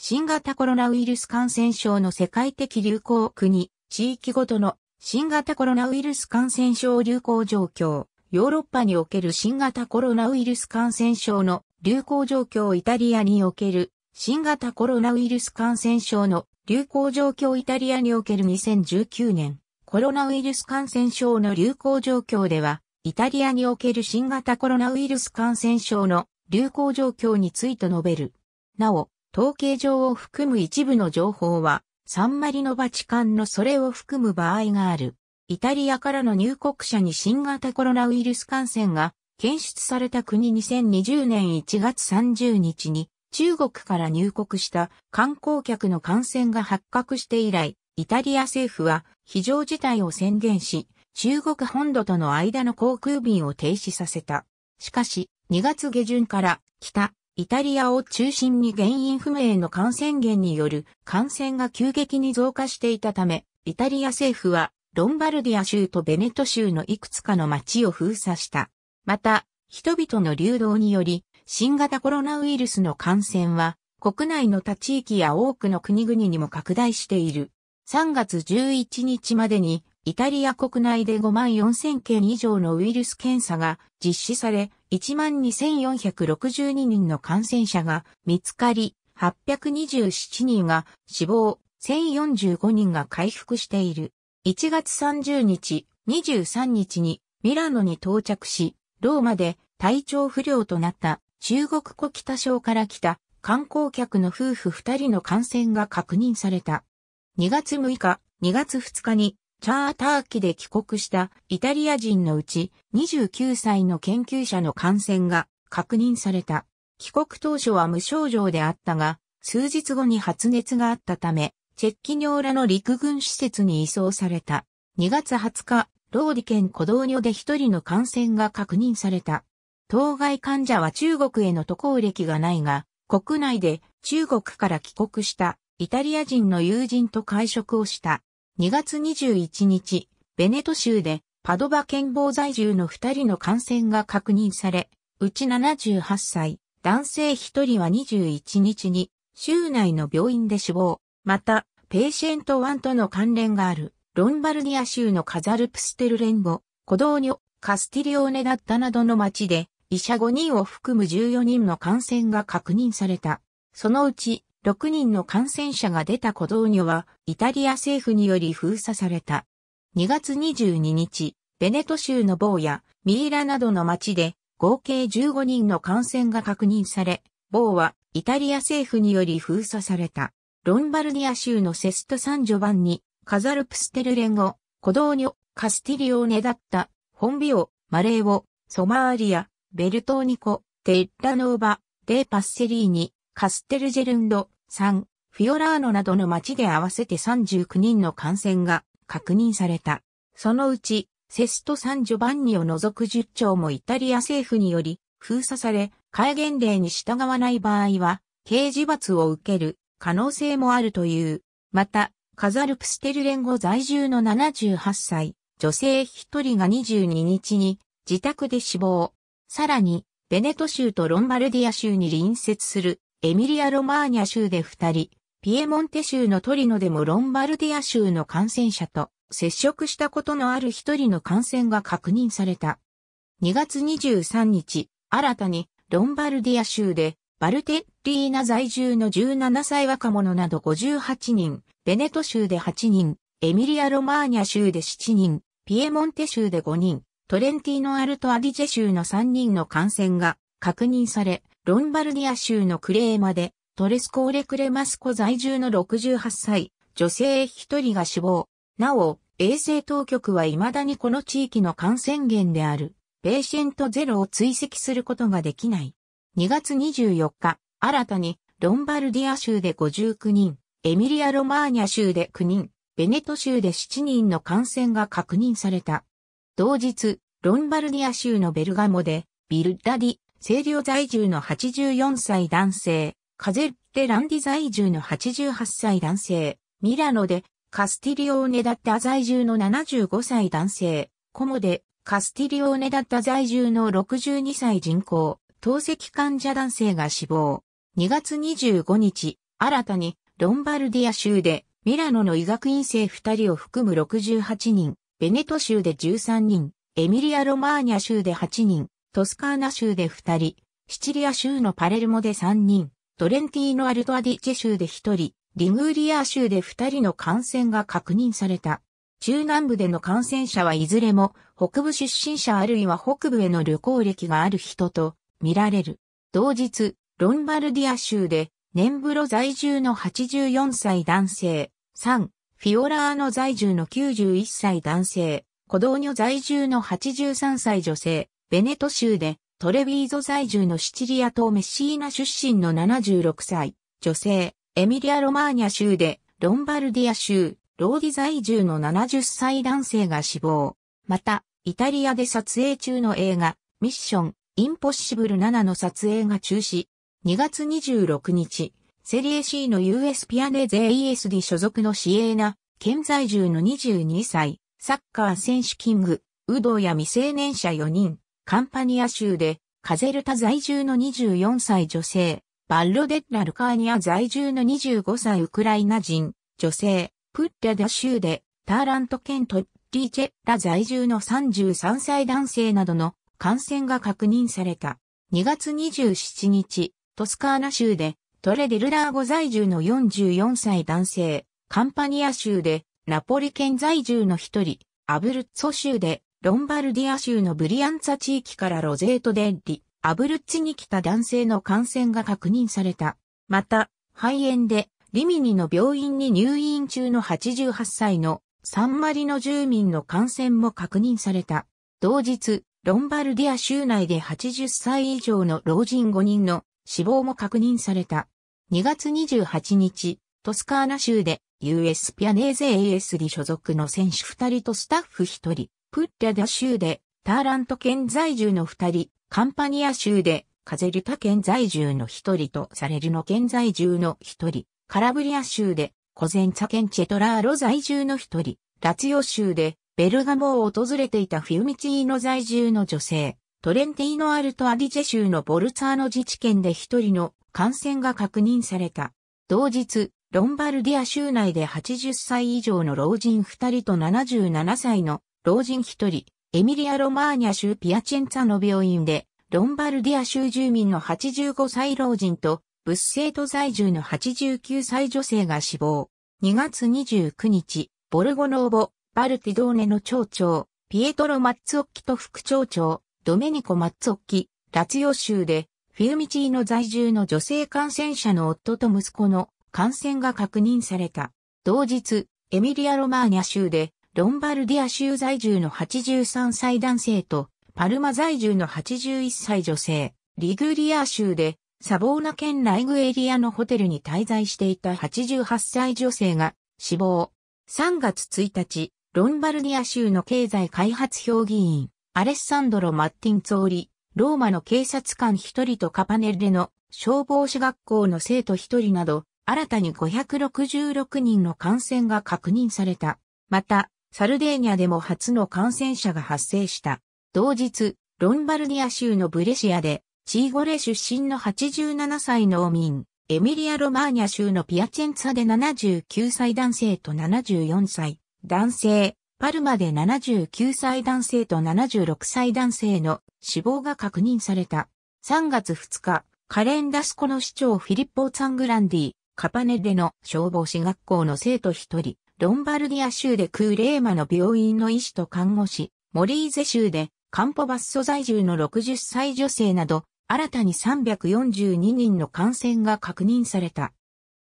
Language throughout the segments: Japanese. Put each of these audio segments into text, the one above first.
新型コロナウイルス感染症の世界的流行国、地域ごとの新型コロナウイルス感染症流行状況、ヨーロッパにおける新型コロナウイルス感染症の流行状況イタリアにおける新型コロナウイルス感染症の流行状況イタリアにおける2019年コロナウイルス感染症の流行状況ではイタリアにおける新型コロナウイルス感染症の流行状況について述べる。なお、統計上を含む一部の情報は、サンマリノバチカンのそれを含む場合がある。イタリアからの入国者に新型コロナウイルス感染が検出された国2020年1月30日に中国から入国した観光客の感染が発覚して以来、イタリア政府は非常事態を宣言し、中国本土との間の航空便を停止させた。しかし、2月下旬から北イタリアを中心に原因不明の感染源による感染が急激に増加していたため、イタリア政府はロンバルディア州とベネト州のいくつかの町を封鎖した。また、人々の流動により、新型コロナウイルスの感染は、国内の他地域や多くの国々にも拡大している。3月11日までに、イタリア国内で5万4000件以上のウイルス検査が実施され、12,462人の感染者が見つかり、827人が死亡、1045人が回復している。1月30日、23日にミラノに到着し、ローマで体調不良となった中国国北省から来た観光客の夫婦2人の感染が確認された。2月6日、2月2日にチャーター機で帰国したイタリア人のうち29歳の研究者の感染が確認された。帰国当初は無症状であったが、数日後に発熱があったため、チェッキニョーラの陸軍施設に移送された。2月20日、ローリ県小道女で一人の感染が確認された。当該患者は中国への渡航歴がないが、国内で中国から帰国したイタリア人の友人と会食をした。2月21日、ベネト州でパドバ健防在住の2人の感染が確認され、うち78歳、男性1人は21日に州内の病院で死亡。また、ペーシェント1との関連があるロンバルディア州のカザルプステル連合、コドーニョ、カスティリオーネだったなどの町で医者5人を含む14人の感染が確認された。そのうち6人の感染者が出たコドーニョは、イタリア政府により封鎖された。2月22日、ベネト州のボーやミイラなどの町で、合計15人の感染が確認され、ボーはイタリア政府により封鎖された。ロンバルディア州のセスト・サンジョバンに、カザルプステルレンゴ、コドーニョ、カスティリオーネだった、ホンビオ、マレーオ、ソマーリア、ベルトーニコ、テッラノーバ、デーパッセリーニ、カステルジェルンド、サン、フィオラーノなどの町で合わせて39人の感染が確認された。そのうち、セスト・サン・ジョバンニを除く10町もイタリア政府により封鎖され、戒厳令に従わない場合は、刑事罰を受ける可能性もあるという。また、カザルプステル連合在住の78歳、女性1人が22日に自宅で死亡。さらに、ベネト州とロンバルディア州に隣接するエミリア・ロマーニャ州で2人、ピエモンテ州のトリノでもロンバルディア州の感染者と接触したことのある1人の感染が確認された。2月23日、新たにロンバルディア州でバルテッリーナ在住の17歳若者など58人、ベネト州で8人、エミリア・ロマーニャ州で7人、ピエモンテ州で5人、トレンティーノ・アルト・アディジェ州の3人の感染が確認され、ロンバルディア州のクレーマで、トレスコーレクレマスコ在住の68歳、女性1人が死亡。なお、衛生当局は未だにこの地域の感染源である、ペーシェントゼロを追跡することができない。2月24日、新たに、ロンバルディア州で59人、エミリア・ロマーニャ州で9人、ベネト州で7人の感染が確認された。同日、ロンバルディア州のベルガモで、ビルダディ、清涼在住の84歳男性、カゼッテランディ在住の88歳男性、ミラノでカスティリオーネった在住の75歳男性、コモでカスティリオーネった在住の62歳人口、透析患者男性が死亡。2月25日、新たにロンバルディア州でミラノの医学院生2人を含む68人、ベネト州で13人、エミリア・ロマーニャ州で8人、トスカーナ州で2人、シチリア州のパレルモで3人、トレンティーノ・アルト・アディチェ州で1人、リグーリア州で2人の感染が確認された。中南部での感染者はいずれも北部出身者あるいは北部への旅行歴がある人と見られる。同日、ロンバルディア州でネンブロ在住の84歳男性、3、フィオラーノ在住の91歳男性、コドーニョ在住の83歳女性、ベネト州でトレビーゾ在住のシチリア島メッシーナ出身の76歳、女性、エミリア・ロマーニャ州でロンバルディア州、ローディ在住の70歳男性が死亡。また、イタリアで撮影中の映画、ミッション、インポッシブル7の撮影が中止。2月26日、セリエ C の US ピアネゼ ESD 所属のシエーナ、県在住の22歳、サッカー選手キング、ウドや未成年者4人、カンパニア州で、カゼルタ在住の24歳女性、バッロデッラ・ルカーニア在住の25歳ウクライナ人、女性、プッラダ州で、ターラント県トリーチェラ在住の33歳男性などの感染が確認された。2月27日、トスカーナ州で、トレデルラーゴ在住の44歳男性、カンパニア州で、ナポリ県在住の一人、アブルッツォ州で、ロンバルディア州のブリアンツァ地域からロゼートデッリ、アブルッチに来た男性の感染が確認された。また、肺炎で、リミニの病院に入院中の88歳のサンマリの住民の感染も確認された。同日、ロンバルディア州内で80歳以上の老人5人の死亡も確認された。2月28日、トスカーナ州で US ピアネーゼ AS に所属の選手2人とスタッフ1人、プッリャダ州でターラント県在住の二人、カンパニア州でカゼルタ県在住の一人とサレルの県在住の一人、カラブリア州でコゼンツァ県チェトラーロ在住の一人、ラツヨ州でベルガモを訪れていたフィウミチーノ在住の女性、トレンティーノ・アルト・アディジェ州のボルツァーノ自治県で一人の感染が確認された。同日、ロンバルディア州内で80歳以上の老人2人と77歳の老人一人、エミリア・ロマーニャ州ピアチェンツァの病院で、ロンバルディア州住民の85歳老人と、物性ト在住の89歳女性が死亡。2月29日、ボルゴノーボ、バルティドーネの町長、ピエトロ・マッツオッキと副町長、ドメニコ・マッツオッキ、ラツヨ州で、フィルミチーの在住の女性感染者の夫と息子の感染が確認された。同日、エミリア・ロマーニャ州で、ロンバルディア州在住の83歳男性と、パルマ在住の81歳女性、リグリア州で、サボーナ県ライグエリアのホテルに滞在していた88歳女性が死亡。3月1日、ロンバルディア州の経済開発評議員、アレッサンドロ・マッティンツオリ、ローマの警察官1人とカパネルレの消防士学校の生徒1人など、新たに566人の感染が確認された。また、サルデーニャでも初の感染者が発生した。同日、ロンバルディア州のブレシアで、チーゴレ出身の87歳農民、エミリア・ロマーニャ州のピアチェンツァで79歳男性と74歳男性、パルマで79歳男性と76歳男性の死亡が確認された。3月2日、カレンダスコの市長フィリッポー・ツァングランディ、カパネデの消防士学校の生徒1人、ロンバルディア州でクーレーマの病院の医師と看護師、モリーゼ州でカンポバッソ在住の60歳女性など、新たに342人の感染が確認された。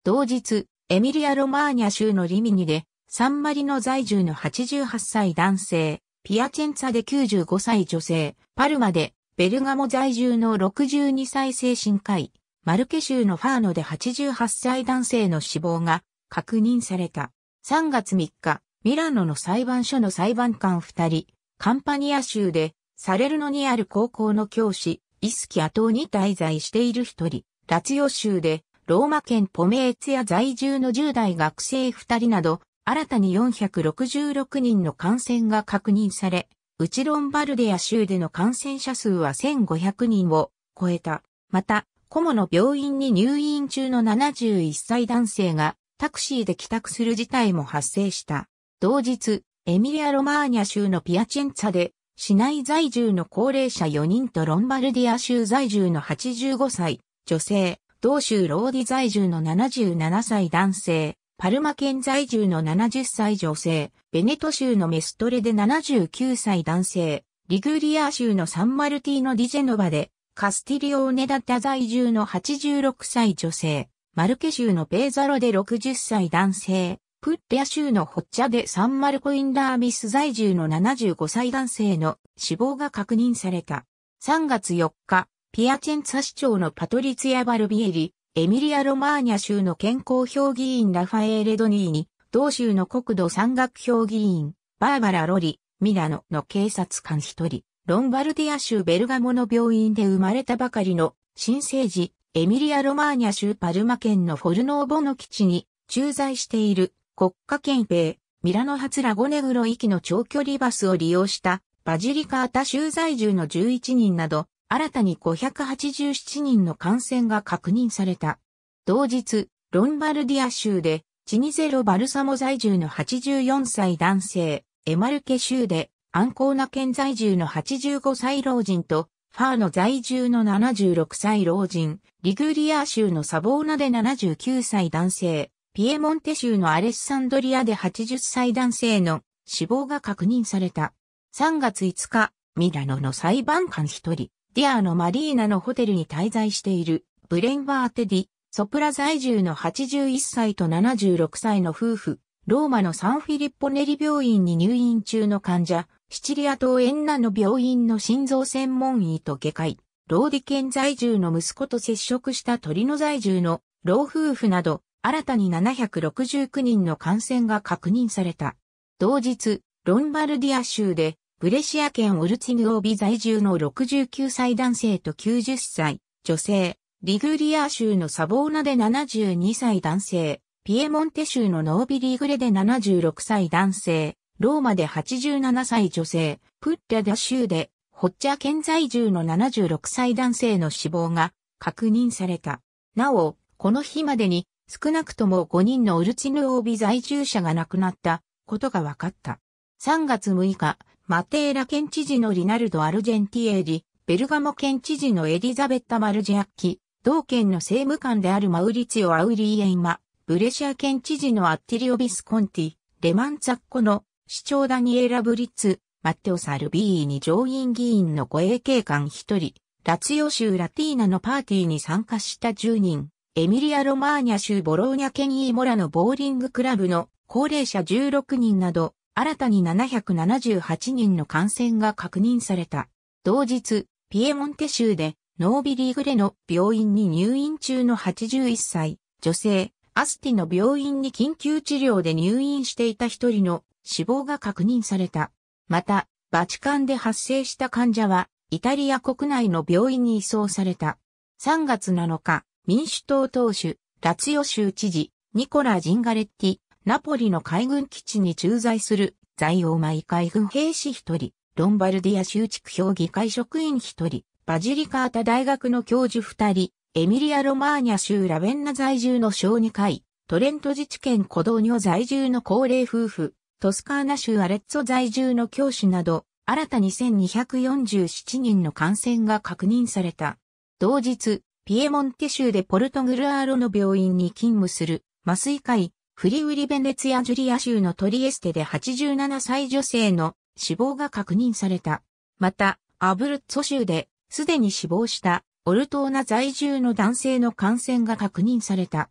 同日、エミリア・ロマーニャ州のリミニで、サンマリの在住の88歳男性、ピアチェンツァで95歳女性、パルマで、ベルガモ在住の62歳精神科医、マルケ州のファーノで88歳男性の死亡が確認された。3月3日、ミラノの裁判所の裁判官2人、カンパニア州で、サレルノにある高校の教師、イスキア島に滞在している一人、ラツヨ州で、ローマ県ポメーツや在住の10代学生2人など、新たに466人の感染が確認され、ウチロンバルデア州での感染者数は1500人を超えた。また、コモの病院に入院中の71歳男性がタクシーで帰宅する事態も発生した。同日、エミリア・ロマーニャ州のピアチェンツァで、市内在住の高齢者4人とロンバルディア州在住の85歳、女性、同州ローディ在住の77歳男性、パルマ県在住の70歳女性、ベネト州のメストレで79歳男性、リグリア州のサンマルティーノ・ディジェノバで、カスティリオネダッタ在住の86歳女性、マルケ州のペーザロで60歳男性、プッリア州のホッチャでサンマルコインダービス在住の75歳男性の死亡が確認された。3月4日、ピアチェンツァ市長のパトリツィア・バルビエリ、エミリア・ロマーニャ州の健康評議員ラファエーレ・ドニーに、同州の国土山岳評議員、バーバラ・ロリ、ミラノの警察官一人、ロンバルディア州ベルガモの病院で生まれたばかりの新生児、エミリア・ロマーニャ州パルマ県のフォルノーボの基地に駐在している国家憲兵、ミラノ発ラゴネグロ行きの長距離バスを利用したバジリカータ州在住の11人など、新たに587人の感染が確認された。同日、ロンバルディア州で、チニゼロバルサモ在住の84歳男性、エマルケ州で、アンコーナ県在住の85歳老人と、ファーの在住の76歳老人、リグリア州のサボーナで79歳男性、ピエモンテ州のアレッサンドリアで80歳男性の死亡が確認された。3月5日、ミラノの裁判官一人、ディアのマリーナのホテルに滞在している、ブレンバーテディ、ソプラ在住の81歳と76歳の夫婦、ローマのサンフィリッポネリ病院に入院中の患者、シチリア島エンナの病院の心臓専門医と外科医、ローディ県在住の息子と接触したトリノ在住の老夫婦など、新たに769人の感染が確認された。同日、ロンバルディア州で、ブレシア県オルツィヌオービ在住の69歳男性と90歳、女性、リグリア州のサボーナで72歳男性、ピエモンテ州のノービリーグレで76歳男性、ローマで87歳女性、プッリャダ州で、ホッチャ県在住の76歳男性の死亡が確認された。なお、この日までに少なくとも5人のウルチヌオービ在住者が亡くなったことが分かった。3月6日、マテーラ県知事のリナルド・アルジェンティエリ、ベルガモ県知事のエリザベッタ・マルジアッキ、同県の政務官であるマウリツィオ・アウリーエイマ、ブレシア県知事のアッティリオ・ビスコンティ、レマンザッコの市長ダニエラ・ブリッツ、マッテオ・サルビーに上院議員の護衛警官1人、ラツヨ州ラティーナのパーティーに参加した10人、エミリア・ロマーニャ州ボローニャケニーモラのボーリングクラブの高齢者16人など、新たに778人の感染が確認された。同日、ピエモンテ州で、ノービリーグレの病院に入院中の81歳、女性、アスティの病院に緊急治療で入院していた一人の死亡が確認された。また、バチカンで発生した患者は、イタリア国内の病院に移送された。3月7日、民主党党首、ラツヨ州知事、ニコラ・ジンガレッティ、ナポリの海軍基地に駐在する、在欧米海軍兵士一人、ロンバルディア州地区評議会職員一人、バジリカータ大学の教授二人、エミリア・ロマーニャ州ラベンナ在住の小児科医、トレント自治県小ニ女在住の高齢夫婦、トスカーナ州アレッツォ在住の教師など、新たに1247人の感染が確認された。同日、ピエモンテ州でポルトグルアーロの病院に勤務する、麻酔科医、フリウリベネツィア・ジュリア州のトリエステで87歳女性の死亡が確認された。また、アブルッツォ州で、すでに死亡したオルトーナ在住の男性の感染が確認された。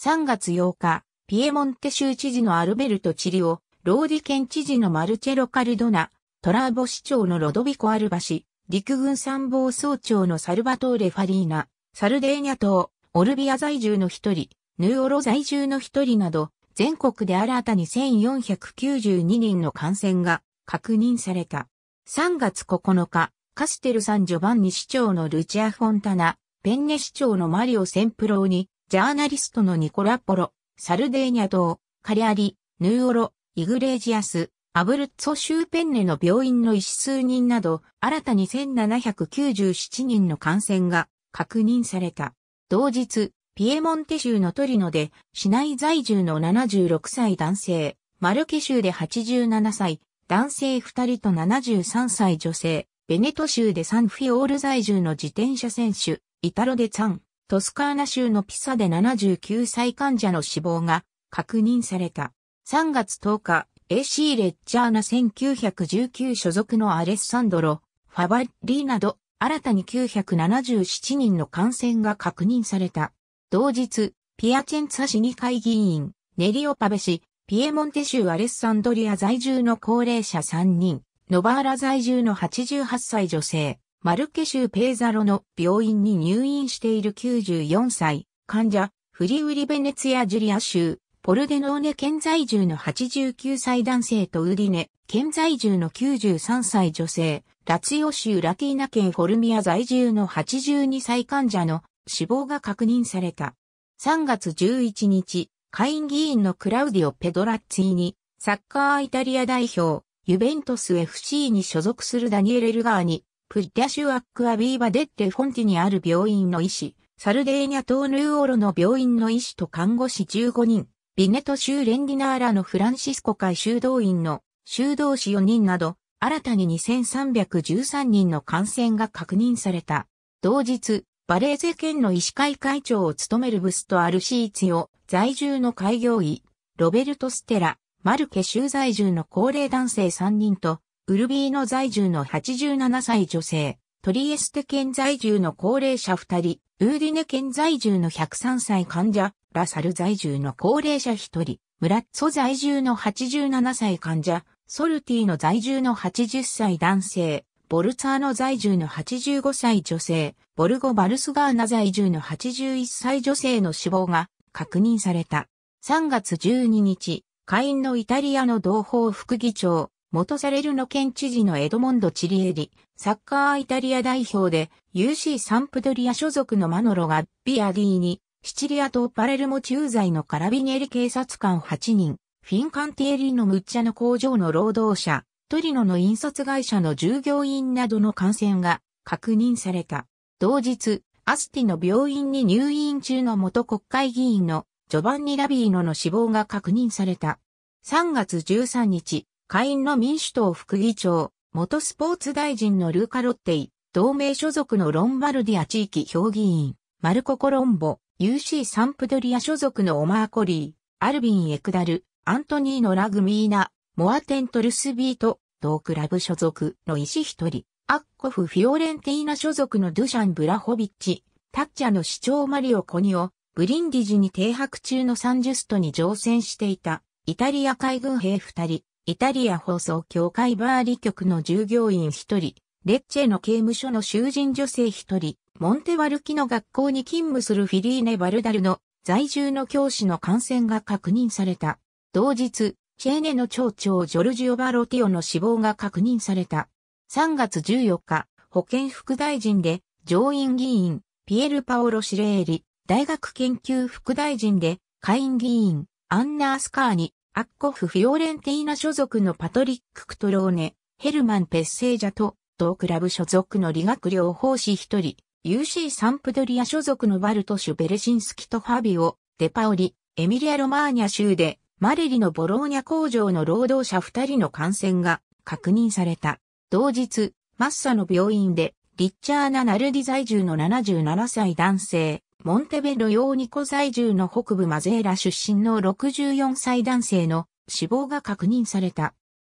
3月8日、ピエモンテ州知事のアルベルト・チリオ、ローディ県知事のマルチェロ・カルドナ、トラーボ市長のロドビコ・アルバシ、陸軍参謀総長のサルバトーレ・ファリーナ、サルデーニャ島、オルビア在住の一人、ヌーオロ在住の一人など、全国で新たに1492人の感染が確認された。3月9日、カステル・サン・ジョバンニ市長のルチア・フォンタナ、ペンネ市長のマリオ・センプローニ、ジャーナリストのニコラ・ポロ、サルデーニャ島、カリアリ、ヌーオロ、イグレージアス、アブルッツォ州ペンネの病院の医師数人など、新たに1797人の感染が確認された。同日、ピエモンテ州のトリノで、市内在住の76歳男性、マルケ州で87歳、男性2人と73歳女性、ベネト州でサンフィオール在住の自転車選手、イタロ・デツァン、トスカーナ州のピサで79歳患者の死亡が確認された。3月10日、AC レッチャーナ1919所属のアレッサンドロ、ファバリーなど、新たに977人の感染が確認された。同日、ピアチェンツァ市議会議員、ネリオパベ氏、ピエモンテ州アレッサンドリア在住の高齢者3人、ノバーラ在住の88歳女性、マルケ州ペーザロの病院に入院している94歳、患者、フリウリベネツィア・ジュリア州、ポルデノーネ県在住の89歳男性とウリネ、県在住の93歳女性、ラツヨ州ラティーナ県フォルミア在住の82歳患者の死亡が確認された。3月11日、下院議員のクラウディオ・ペドラッツィに、サッカーイタリア代表、ユベントス FC に所属するダニエレ・ルガーニ、プッリャシュアックアビーバデッテフォンティにある病院の医師、サルデーニャトー・ヌーオロの病院の医師と看護師15人、ビネト州レンディナーラのフランシスコ会修道院の修道士4人など、新たに2313人の感染が確認された。同日、バレーゼ県の医師会会長を務めるブスト・アルシーツヨ、在住の開業医、ロベルト・ステラ、マルケ州在住の高齢男性3人と、ウルビーノ在住の87歳女性、トリエステ県在住の高齢者2人、ウーディネ県在住の103歳患者、ラサル在住の高齢者1人、ムラッツォ在住の87歳患者、ソルティの在住の80歳男性、ボルツァーノ在住の85歳女性、ボルゴ・バルスガーナ在住の81歳女性の死亡が確認された。3月12日、下院のイタリアの同胞副議長、元サレルの県知事のエドモンド・チリエリ、サッカーイタリア代表で UC サンプドリア所属のマノロがビアディーに、シチリア島パレルモ駐在のカラビニエリ警察官8人、フィンカンティエリのムッチャの工場の労働者、トリノの印刷会社の従業員などの感染が確認された。同日、アスティの病院に入院中の元国会議員のジョバンニ・ラビーノの死亡が確認された。3月13日、下院の民主党副議長、元スポーツ大臣のルーカ・ロッテイ、同盟所属のロンバルディア地域評議員、マルコ・コロンボ、UC サンプドリア所属のオマー・コリー、アルビン・エクダル、アントニーのラグミーナ、モアテン・トルスビート、同クラブ所属の石一人、アッコフ・フィオレンティーナ所属のドゥシャン・ブラホビッチ、タッチャの市長マリオ・コニオ、ブリンディジに停泊中のサンジュストに乗船していた、イタリア海軍兵二人、イタリア放送協会バーリ局の従業員一人、レッチェの刑務所の囚人女性一人、モンテワルキの学校に勤務するフィリーネ・バルダルの在住の教師の感染が確認された。同日、チェーネの町長ジョルジオ・バロティオの死亡が確認された。3月14日、保健副大臣で上院議員、ピエル・パオロ・シレーリ、大学研究副大臣で、下院議員、アンナ・アスカーニ、アッコフ・フィオレンティーナ所属のパトリック・クトローネ、ヘルマン・ペッセージャと、同クラブ所属の理学療法士一人、UC サンプドリア所属のバルトシュ・ベレシンスキとファビオ、デパオリ、エミリア・ロマーニャ州で、マレリのボローニャ工場の労働者二人の感染が確認された。同日、マッサの病院で、リッチャーナ・ナルディ在住の77歳男性、モンテベロヨーニコ在住の北部マゼーラ出身の64歳男性の死亡が確認された。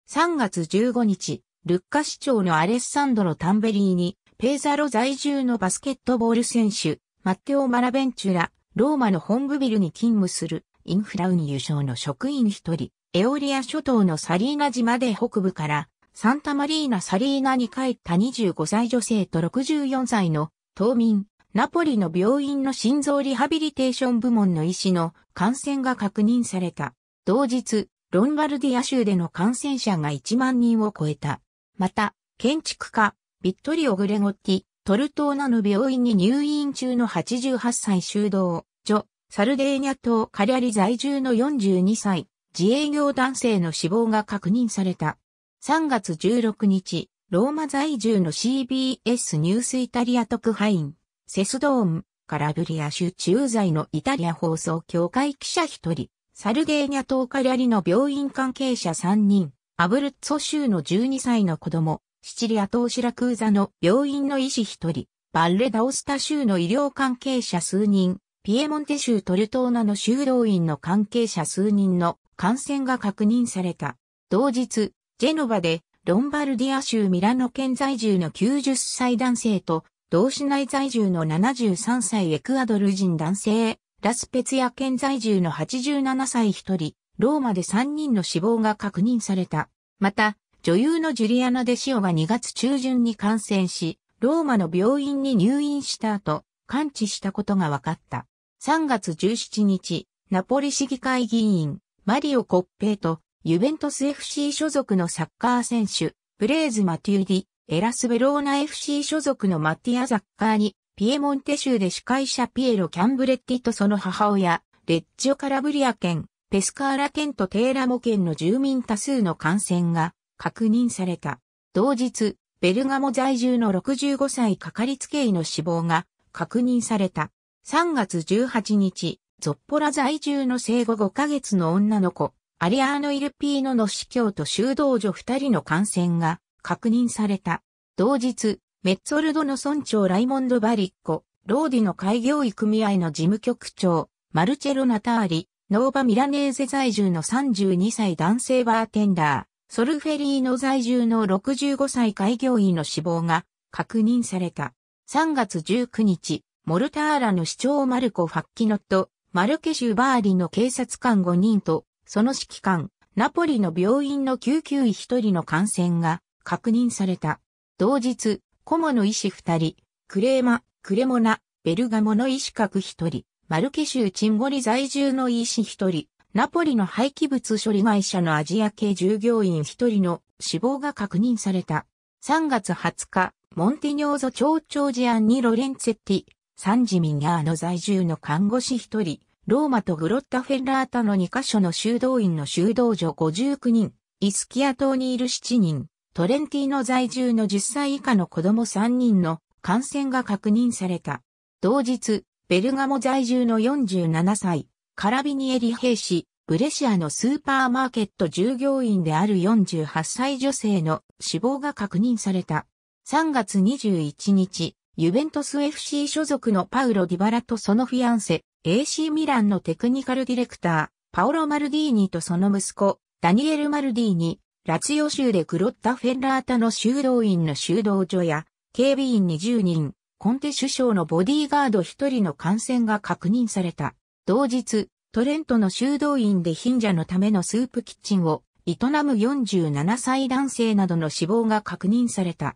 3月15日、ルッカ市長のアレッサンドロ・タンベリーに、ペーザロ在住のバスケットボール選手、マッテオ・マラベンチュラ、ローマの本部ビルに勤務するインフラウニ優省の職員一人、エオリア諸島のサリーナ島で北部からサンタマリーナ・サリーナに帰った25歳女性と64歳の島民ナポリの病院の心臓リハビリテーション部門の医師の感染が確認された。同日、ロンバルディア州での感染者が1万人を超えた。また、建築家、ビットリオ・グレゴッティ、トルトーナの病院に入院中の88歳修道、女、サルデーニャ島カリャリ在住の42歳、自営業男性の死亡が確認された。3月16日、ローマ在住の CBS ニュースイタリア特派員、セスドーン、カラブリア州駐在のイタリア放送協会記者一人、サルゲーニャ島カリャリの病院関係者三人、アブルッツォ州の12歳の子供、シチリア島シラクーザの病院の医師一人、バッレダオスタ州の医療関係者数人、ピエモンテ州トルトーナの修道院の関係者数人の感染が確認された。同日、ジェノバでロンバルディア州ミラノ県在住の90歳男性と同市内在住の73歳エクアドル人男性、ラスペツヤ県在住の87歳1人、ローマで3人の死亡が確認された。また、女優のジュリアナ・デシオが2月中旬に感染し、ローマの病院に入院した後、完治したことが分かった。3月17日、ナポリ市議会議員、マリオ・コッペイと、ユベントス FC 所属のサッカー選手、ブレーズ・マテューディ、エラス・ベローナ FC 所属のマッティア・ザッカーに、ピエモンテ州で司会者ピエロ・キャンブレッティとその母親、レッジオ・カラブリア県、ペスカーラ県とテーラモ県の住民多数の感染が確認された。同日、ベルガモ在住の65歳かかりつけ医の死亡が確認された。3月18日、ゾッポラ在住の生後5ヶ月の女の子、アリアーノ・イルピーノの死去と修道女2人の感染が確認された。同日、メッツォルドの村長ライモンド・バリッコ、ローディの開業医組合の事務局長、マルチェロ・ナターリ、ノーバ・ミラネーゼ在住の32歳男性バーテンダー、ソルフェリーノ在住の65歳開業医の死亡が確認された。3月19日、モルターラの市長マルコ・ファッキノと、マルケシュ・バーリの警察官5人と、その指揮官、ナポリの病院の救急医1人の感染が確認された。同日、コモの医師二人、クレーマ、クレモナ、ベルガモの医師格一人、マルケ州チンゴリ在住の医師一人、ナポリの廃棄物処理会社のアジア系従業員一人の死亡が確認された。3月20日、モンティニョーゾ町長ジアンニ・ロレンツェッティ、サンジミニャーの在住の看護師一人、ローマとグロッタフェラータの2カ所の修道院の修道女59人、イスキア島にいる7人、トレンティーノ在住の10歳以下の子供3人の感染が確認された。同日、ベルガモ在住の47歳、カラビニエリ兵士、ブレシアのスーパーマーケット従業員である48歳女性の死亡が確認された。3月21日、ユベントス FC 所属のパウロ・ディバラとそのフィアンセ、AC ミランのテクニカルディレクター、パオロ・マルディーニとその息子、ダニエル・マルディーニ、ラツヨ州でクロッタ・フェンラータの修道院の修道所や、警備員20人、コンテ首相のボディーガード1人の感染が確認された。同日、トレントの修道院で貧者のためのスープキッチンを営む47歳男性などの死亡が確認された。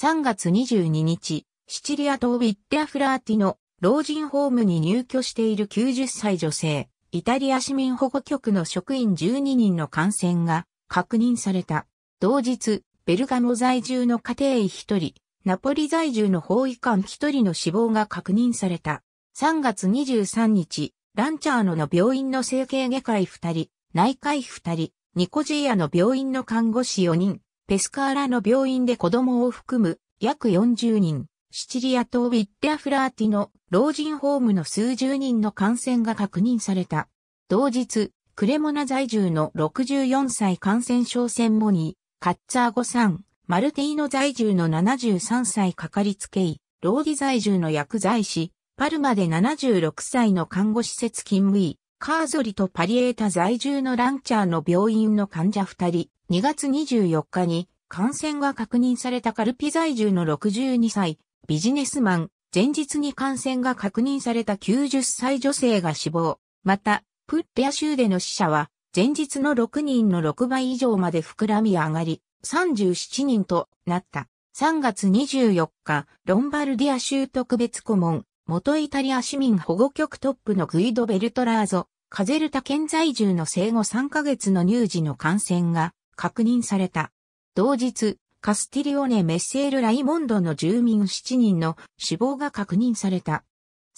3月22日、シチリア島ウィッテアフラーティの老人ホームに入居している90歳女性、イタリア市民保護局の職員12人の感染が確認された。同日、ベルガモ在住の家庭医一人、ナポリ在住の法医官一人の死亡が確認された。3月23日、ランチャーノの病院の整形外科医二人、内科医二人、ニコジーアの病院の看護師四人、ペスカーラの病院で子供を含む約40人、シチリア島ウィッテアフラーティの老人ホームの数十人の感染が確認された。同日、クレモナ在住の64歳感染症専門医、カッツァーゴさん、マルティーノ在住の73歳かかりつけ医、ローディ在住の薬剤師、パルマで76歳の看護施設勤務医、カーゾリとパリエータ在住のランチャーの病院の患者2人、2月24日に感染が確認されたカルピ在住の62歳、ビジネスマン、前日に感染が確認された90歳女性が死亡、また、プッレア州での死者は、前日の6人の6倍以上まで膨らみ上がり、37人となった。3月24日、ロンバルディア州特別顧問、元イタリア市民保護局トップのグイド・ベルトラーゾ、カゼルタ県在住の生後3ヶ月の乳児の感染が確認された。同日、カスティリオネ・メッセール・ライモンドの住民7人の死亡が確認された。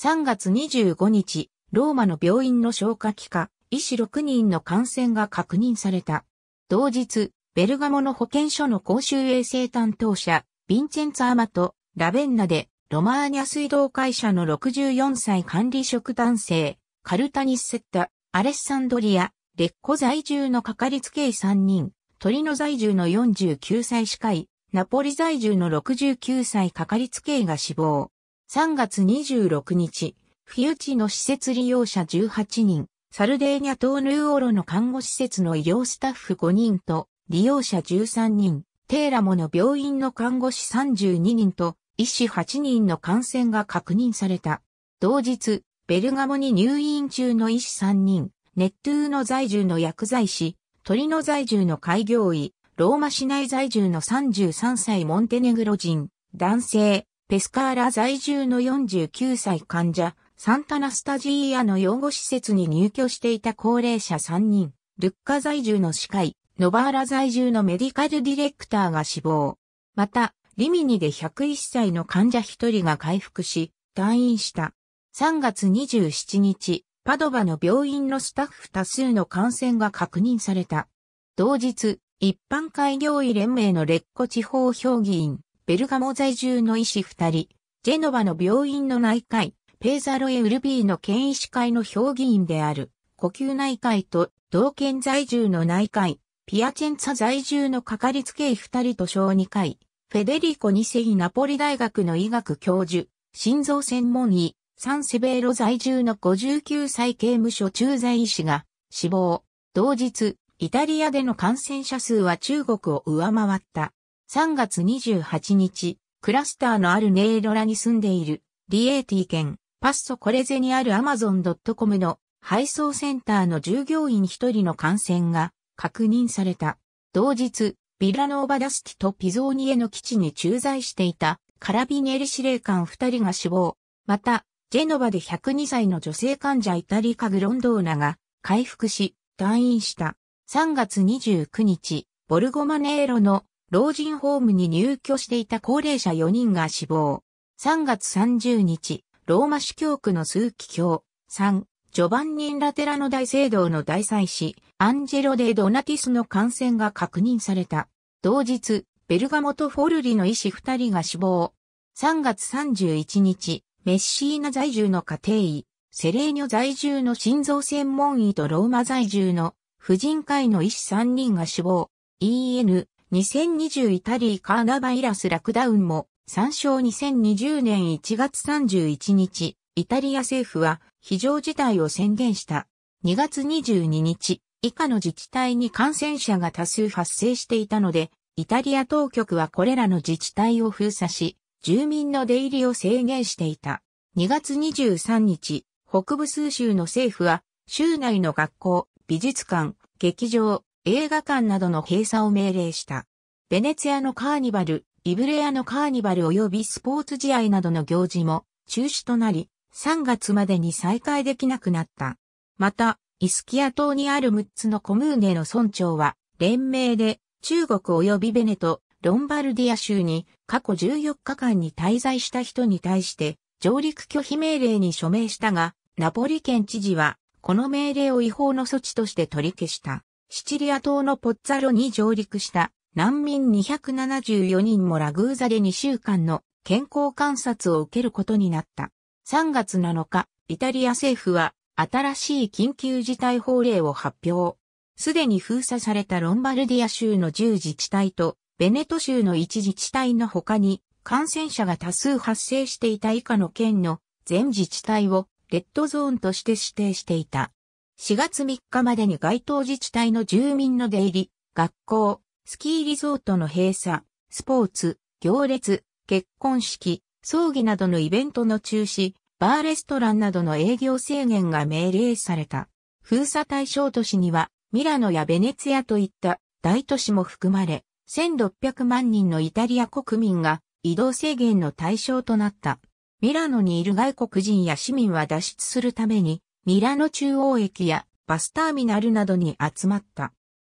3月25日、ローマの病院の消化器科、医師6人の感染が確認された。同日、ベルガモの保健所の公衆衛生担当者、ヴィンチェンツァーマとラベンナで、ロマーニャ水道会社の64歳管理職男性、カルタニスセッタ、アレッサンドリア、レッコ在住のかかりつけ医3人、トリノ在住の49歳歯科医、ナポリ在住の69歳かかりつけ医が死亡。3月26日、冬地の施設利用者18人、サルデーニャ島ヌーオロの看護施設の医療スタッフ5人と、利用者13人、テーラモの病院の看護師32人と、医師8人の感染が確認された。同日、ベルガモに入院中の医師3人、ネットゥーの在住の薬剤師、鳥の在住の開業医、ローマ市内在住の33歳モンテネグロ人、男性、ペスカーラ在住の49歳患者、サンタナスタジーアの養護施設に入居していた高齢者3人、ルッカ在住の歯科医、ノバーラ在住のメディカルディレクターが死亡。また、リミニで101歳の患者1人が回復し、退院した。3月27日、パドバの病院のスタッフ多数の感染が確認された。同日、一般開業医連盟のレッコ地方評議員、ベルガモ在住の医師2人、ジェノバの病院の内科医、ペーザロエ・ウルビーの県医師会の評議員である、呼吸内科医と、同県在住の内科医、ピアチェンツァ在住のかかりつけ医二人と小児科医、フェデリコ・ニセイナポリ大学の医学教授、心臓専門医、サンセベーロ在住の59歳刑務所駐在医師が死亡。同日、イタリアでの感染者数は中国を上回った。3月28日、クラスターのあるネイロラに住んでいる、リエーティ県、パッソコレゼにある Amazon.com の配送センターの従業員一人の感染が確認された。同日、ビラノーバダスティとピゾーニエの基地に駐在していたカラビニエリ司令官二人が死亡。また、ジェノバで102歳の女性患者イタリカグロンドーナが回復し退院した。3月29日、ボルゴマネーロの老人ホームに入居していた高齢者4人が死亡。3月30日、ローマ主教区の数奇教。3、ジョバンニン・ラテラの大聖堂の大祭司、アンジェロ・デ・ドナティスの感染が確認された。同日、ベルガモとフォルリの医師2人が死亡。3月31日、メッシーナ在住の家庭医、セレーニョ在住の心臓専門医とローマ在住の婦人会の医師3人が死亡。EN2020 イタリーカーナバイラスラクダウンも参照2020年1月31日、イタリア政府は非常事態を宣言した。2月22日、以下の自治体に感染者が多数発生していたので、イタリア当局はこれらの自治体を封鎖し、住民の出入りを制限していた。2月23日、北部数州の政府は、州内の学校、美術館、劇場、映画館などの閉鎖を命令した。ベネツィアのカーニバル、イブレアのカーニバル及びスポーツ試合などの行事も中止となり、3月までに再開できなくなった。また、イスキア島にある6つのコムーネの村長は、連名で中国及びベネト、ロンバルディア州に過去14日間に滞在した人に対して上陸拒否命令に署名したが、ナポリ県知事はこの命令を違法の措置として取り消した。シチリア島のポッツァロに上陸した難民274人もラグーザで2週間の健康観察を受けることになった。3月7日、イタリア政府は新しい緊急事態法令を発表。すでに封鎖されたロンバルディア州の10自治体とベネト州の1自治体の他に感染者が多数発生していた以下の県の全自治体をレッドゾーンとして指定していた。4月3日までに該当自治体の住民の出入り、学校、スキーリゾートの閉鎖、スポーツ、行列、結婚式、葬儀などのイベントの中止、バーレストランなどの営業制限が命令された。封鎖対象都市には、ミラノやベネツィアといった大都市も含まれ、1600万人のイタリア国民が移動制限の対象となった。ミラノにいる外国人や市民は脱出するために、ミラノ中央駅やバスターミナルなどに集まった。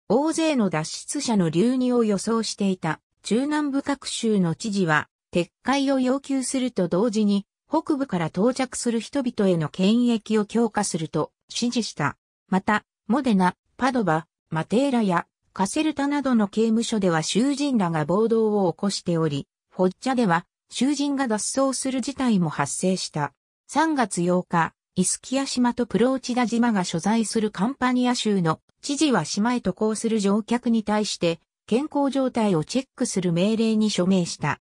大勢の脱出者の流入を予想していた中南部各州の知事は撤回を要求すると同時に北部から到着する人々への権益を強化すると指示した。また、モデナ、パドバ、マテーラやカセルタなどの刑務所では囚人らが暴動を起こしており、フォッチャでは囚人が脱走する事態も発生した。3月8日、イスキア島とプローチダ島が所在するカンパニア州の知事は島へ渡航する乗客に対して健康状態をチェックする命令に署名した。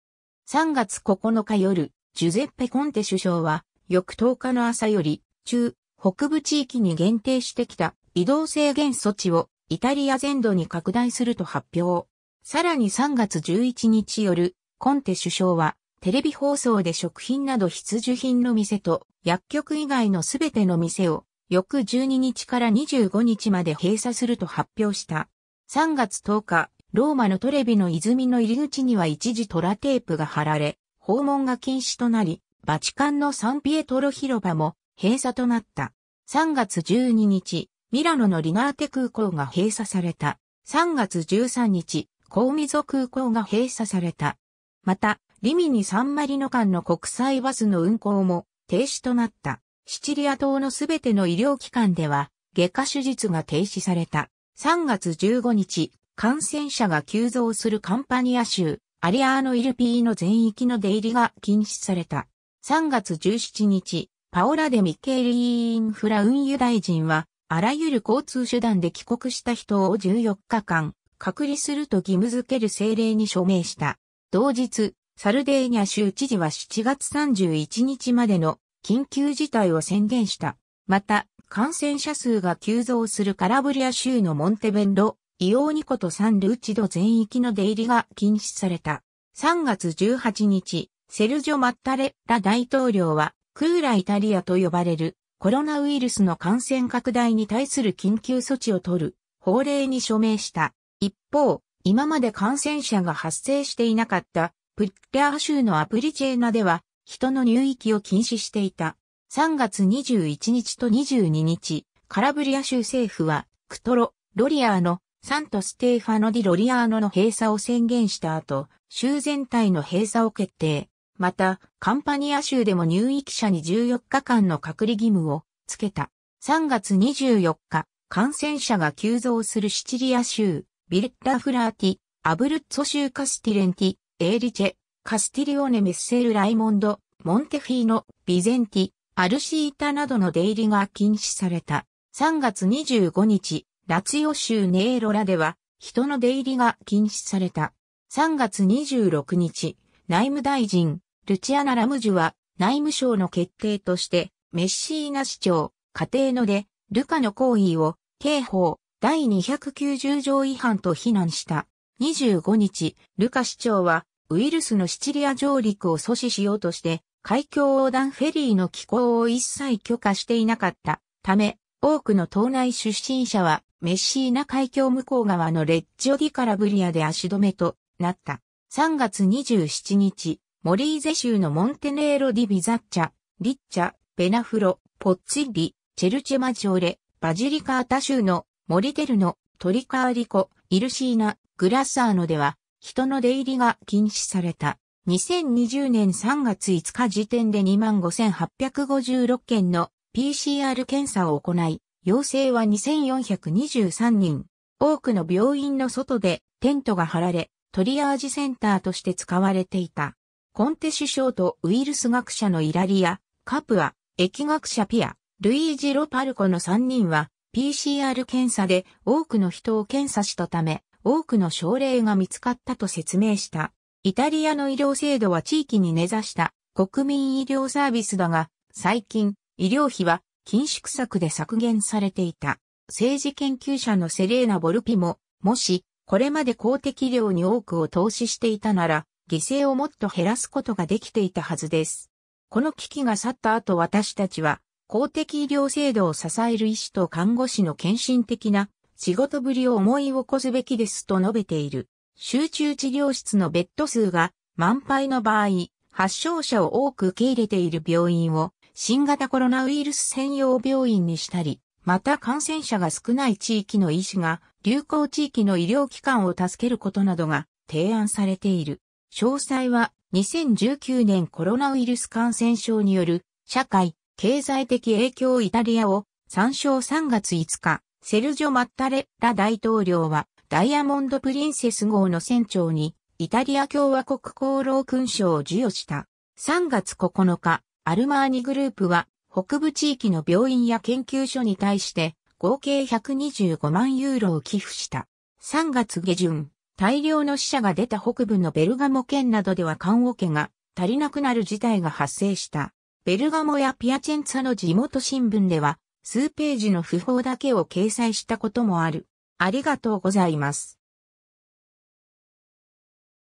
3月9日夜、ジュゼッペ・コンテ首相は翌10日の朝より中北部地域に限定してきた移動制限措置をイタリア全土に拡大すると発表。さらに3月11日夜、コンテ首相はテレビ放送で食品など必需品の店と薬局以外のすべての店を翌12日から25日まで閉鎖すると発表した。3月10日、ローマのトレビの泉の入り口には一時トラテープが貼られ、訪問が禁止となり、バチカンのサンピエトロ広場も閉鎖となった。3月12日、ミラノのリナーテ空港が閉鎖された。3月13日、コウミゾ空港が閉鎖された。また、リミニ・サンマリノ間の国際バスの運行も停止となった。シチリア島のすべての医療機関では、外科手術が停止された。3月15日、感染者が急増するカンパニア州、アリアーノ・イルピーの全域の出入りが禁止された。3月17日、パオラ・デ・ミケリーインフラ運輸大臣は、あらゆる交通手段で帰国した人を14日間、隔離すると義務付ける政令に署名した。同日、サルデーニャ州知事は7月31日までの緊急事態を宣言した。また、感染者数が急増するカラブリア州のモンテベンロ、イオーニコとサンルーチド全域の出入りが禁止された。3月18日、セルジョ・マッタレッラ大統領は、クーライタリアと呼ばれるコロナウイルスの感染拡大に対する緊急措置を取る法令に署名した。一方、今まで感染者が発生していなかったプッリャー州のアプリチェーナでは、人の入域を禁止していた。3月21日と22日、カラブリア州政府は、クトロ、ロリアーノ、サントステーファノディロリアーノの閉鎖を宣言した後、州全体の閉鎖を決定。また、カンパニア州でも入域者に14日間の隔離義務をつけた。3月24日、感染者が急増するシチリア州、ビルッタ・フラーティ、アブルッツォ州カスティレンティ、エーリチェ、カスティリオネ・メッセル・ライモンド、モンテフィーノ、ビゼンティ、アルシータなどの出入りが禁止された。3月25日、ラツヨ州ネーロラでは、人の出入りが禁止された。3月26日、内務大臣、ルチアナ・ラムジュは、内務省の決定として、メッシーナ市長、家庭ので、ルカの行為を、刑法、第290条違反と非難した。25日、ルカ市長は、ウイルスのシチリア上陸を阻止しようとして、海峡横断フェリーの寄港を一切許可していなかったため、多くの島内出身者は、メッシーナ海峡向こう側のレッジオディカラブリアで足止めとなった。3月27日、モリーゼ州のモンテネーロ・ディ・ビザッチャ、リッチャ、ベナフロ、ポッツィリ、チェルチェマジョーレ、バジリカータ州のモリテルノ、トリカーリコ、イルシーナ、グラッサーノでは、人の出入りが禁止された。2020年3月5日時点で25,856件の PCR 検査を行い、陽性は2423人。多くの病院の外でテントが張られ、トリアージセンターとして使われていた。コンテ首相とウイルス学者のイラリア、カプア、疫学者ピア、ルイージ・ロパルコの3人は PCR 検査で多くの人を検査したため、多くの症例が見つかったと説明した。イタリアの医療制度は地域に根ざした国民医療サービスだが、最近、医療費は緊縮策で削減されていた。政治研究者のセレーナ・ボルピも、もし、これまで公的医療に多くを投資していたなら、犠牲をもっと減らすことができていたはずです。この危機が去った後私たちは、公的医療制度を支える医師と看護師の献身的な仕事ぶりを思い起こすべきですと述べている。集中治療室のベッド数が満杯の場合、発症者を多く受け入れている病院を新型コロナウイルス専用病院にしたり、また感染者が少ない地域の医師が流行地域の医療機関を助けることなどが提案されている。詳細は2019年コロナウイルス感染症による社会、経済的影響イタリアを参照3月5日。セルジョ・マッタレッラ大統領は、ダイヤモンド・プリンセス号の船長に、イタリア共和国功労勲章を授与した。3月9日、アルマーニグループは、北部地域の病院や研究所に対して、合計125万ユーロを寄付した。3月下旬、大量の死者が出た北部のベルガモ県などでは缶桶が足りなくなる事態が発生した。ベルガモやピアチェンツァの地元新聞では、数ページの訃報だけを掲載したこともある。ありがとうございます。